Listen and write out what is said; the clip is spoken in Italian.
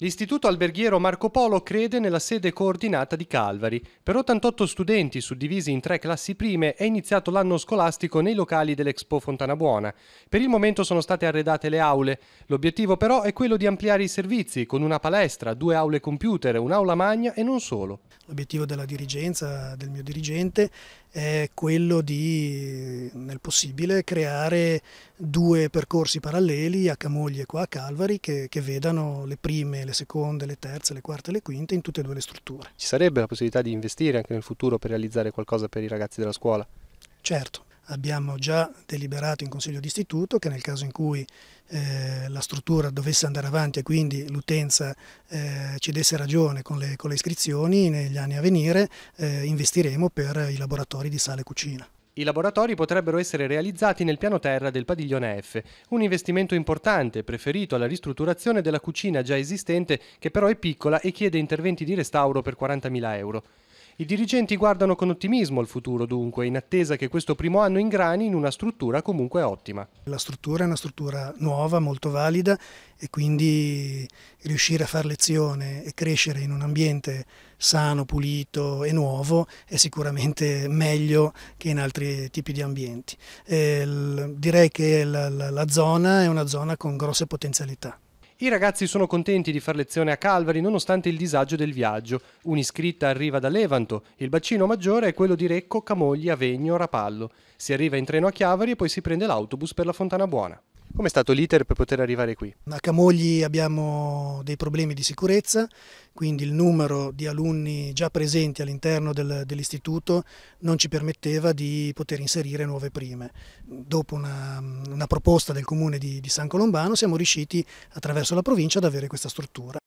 L'Istituto Alberghiero Marco Polo crede nella sede coordinata di Calvari. Per 88 studenti suddivisi in tre classi prime è iniziato l'anno scolastico nei locali dell'Expo Fontana Buona. Per il momento sono state arredate le aule. L'obiettivo però è quello di ampliare i servizi con una palestra, due aule computer, un'aula magna e non solo. L'obiettivo della dirigenza, del mio dirigente, è quello di, nel possibile, creare due percorsi paralleli a Camoglie e qua a Calvary che, che, vedano le prime, le seconde, le terze, le quarte e le quinte in tutte e due le strutture. Ci sarebbe la possibilità di investire anche nel futuro per realizzare qualcosa per i ragazzi della scuola? Certo, abbiamo già deliberato in consiglio d'istituto che nel caso in cui eh, la struttura dovesse andare avanti e quindi l'utenza eh, ci desse ragione con le, con le, iscrizioni negli anni a venire eh, investiremo per i laboratori di sale e cucina. I laboratori potrebbero essere realizzati nel piano terra del padiglione F, un investimento importante preferito alla ristrutturazione della cucina già esistente che però è piccola e chiede interventi di restauro per 40.000 euro. I dirigenti guardano con ottimismo il futuro dunque, in attesa che questo primo anno ingrani in una struttura comunque ottima. La struttura è una struttura nuova, molto valida e quindi riuscire a far lezione e crescere in un ambiente sano, pulito e nuovo è sicuramente meglio che in altri tipi di ambienti. Eh, direi che la, la, la zona è una zona con grosse potenzialità. I ragazzi sono contenti di far lezione a Calvary nonostante il disagio del viaggio. Un'iscritta arriva da Levanto, il bacino maggiore è quello di Recco, Camogli, Avegno, Rapallo. Si arriva in treno a Chiavari e poi si prende l'autobus per la Fontana Buona. Com'è stato l'iter per poter arrivare qui? A Camogli abbiamo dei problemi di sicurezza, quindi il numero di alunni già presenti all'interno del, dell'istituto non ci permetteva di poter inserire nuove prime. Dopo una, una proposta del comune di, di San Colombano siamo riusciti attraverso la provincia ad avere questa struttura.